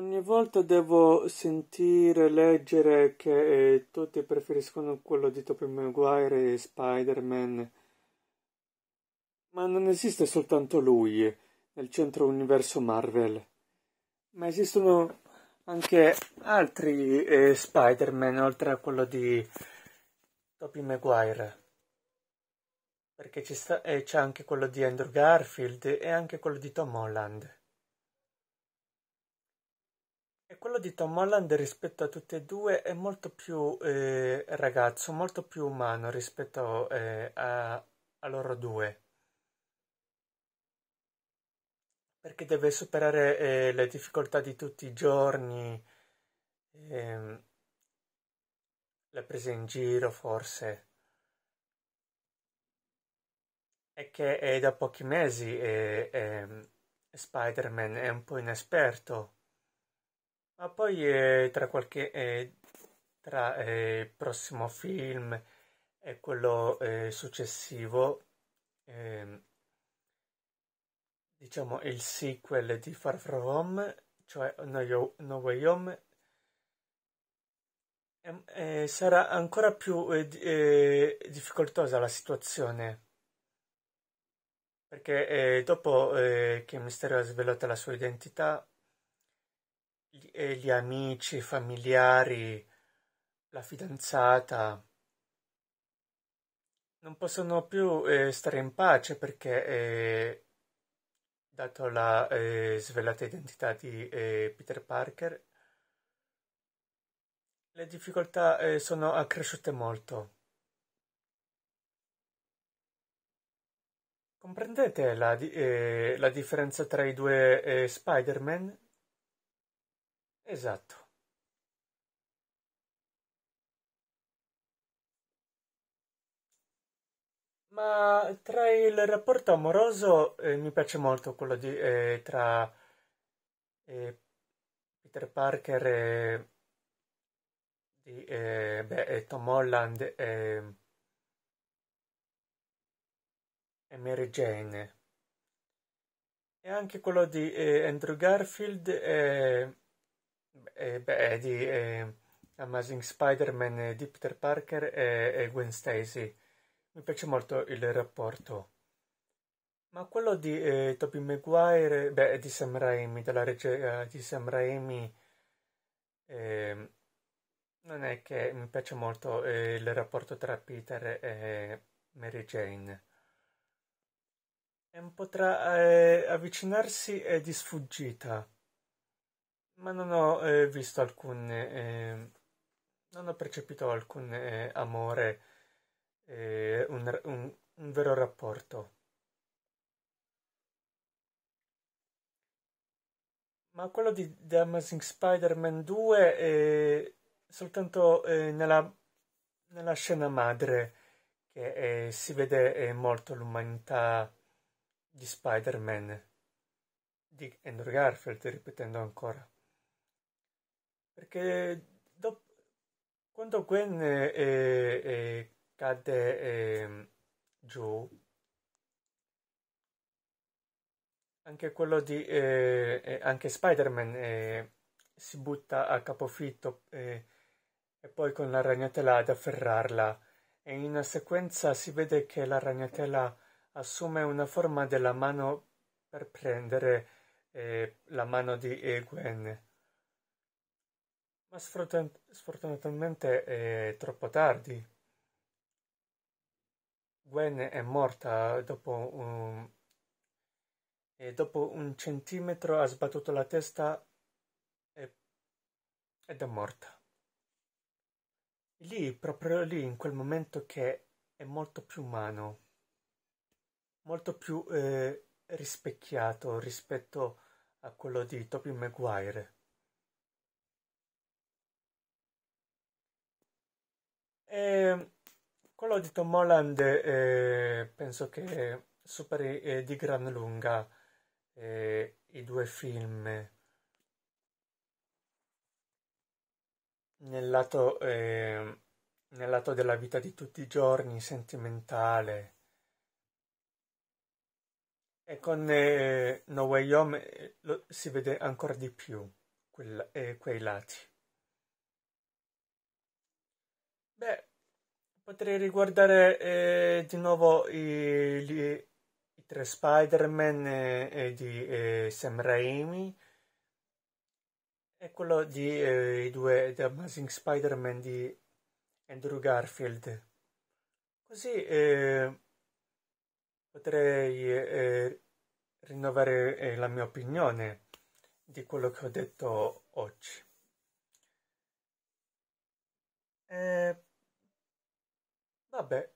Ogni volta devo sentire, leggere che eh, tutti preferiscono quello di Tobey Maguire e Spider-Man. Ma non esiste soltanto lui eh, nel centro universo Marvel. Ma esistono anche altri eh, Spider-Man oltre a quello di Tobey Maguire. Perché c'è, eh, c'è anche quello di Andrew Garfield e anche quello di Tom Holland quello di Tom Holland rispetto a tutti e due è molto più eh, ragazzo, molto più umano rispetto eh, a, a loro due. Perché deve superare eh, le difficoltà di tutti i giorni, ehm, la presa in giro forse. E che è da pochi mesi e eh, ehm, Spider-Man è un po' inesperto. Ma poi eh, tra qualche eh, tra, eh, prossimo film e quello eh, successivo, ehm, diciamo il sequel di Far From Home, cioè No, Yo- no Way Home, ehm, eh, sarà ancora più eh, difficoltosa la situazione. Perché dopo che Misterio ha svelato la sua identità, gli, eh, gli amici, i familiari, la fidanzata non possono più eh, stare in pace perché, eh, dato la eh, svelata identità di eh, Peter Parker, le difficoltà eh, sono accresciute molto. Comprendete la, la differenza tra i due Spider-Man? Esatto. Ma tra il rapporto amoroso eh, mi piace molto quello di, eh, tra eh, Peter Parker e, eh, di, eh, beh, e eh, Tom Holland e, ehm, e, Mary Jane. E anche quello di Andrew Garfield e eh, beh, di eh, Amazing Spider-Man eh, di Peter Parker e, e Gwen Stacy. Mi piace molto il rapporto. Ma quello di eh, Tobey Maguire, beh, di Sam Raimi, della regia eh, di Sam Raimi, eh, non è che mi piace molto eh, il rapporto tra Peter e Mary Jane. È un po' tra eh, avvicinarsi e di sfuggita ma non ho eh, visto alcun, eh, non ho percepito alcun eh, amore, eh, un, un, un vero rapporto. Ma quello di The Amazing Spider-Man 2 è soltanto eh, nella, nella, scena madre che eh, si vede eh, molto l'umanità di Spider-Man, di Andrew Garfield, ripetendo ancora. Perché dopo, quando Gwen eh, eh, cadde ehm, giù, anche quello di eh, eh, anche Spider-Man eh, si butta a capofitto e poi con la ragnatela ad afferrarla e in una sequenza si vede che la ragnatela assume una forma della mano per prendere eh, la mano di Gwen. Ma sfortunatamente è troppo tardi. Gwen è morta dopo un... e dopo un centimetro ha sbattuto la testa e... ed è morta. Lì, proprio lì, in quel momento che è molto più umano, molto più eh, rispecchiato rispetto a quello di Toby Maguire. Quello di Tom Holland eh, penso che superi eh, di gran lunga eh, i due film nel lato, ehm, nel lato della vita di tutti i giorni, sentimentale. E con eh, No Way Home eh, lo, si vede ancora di più quel, eh, quei lati. Potrei riguardare eh, di nuovo i, gli, i tre Spider-Man eh, di eh, Sam Raimi e quello di eh, i due The Amazing Spider-Man di Andrew Garfield. Così eh, potrei eh, rinnovare la mia opinione di quello che ho detto oggi. Eh, Vabbè,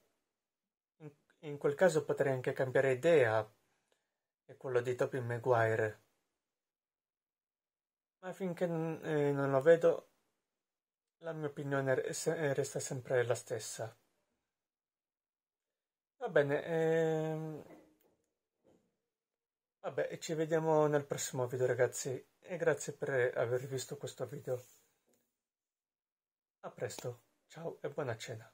in, in quel caso potrei anche cambiare idea e quello di Toby Maguire. Ma finché eh, non lo vedo, la mia opinione eh, resta sempre la stessa. Va bene, ehm... vabbè, ci vediamo nel prossimo video ragazzi e grazie per aver visto questo video. A presto, ciao e buona cena.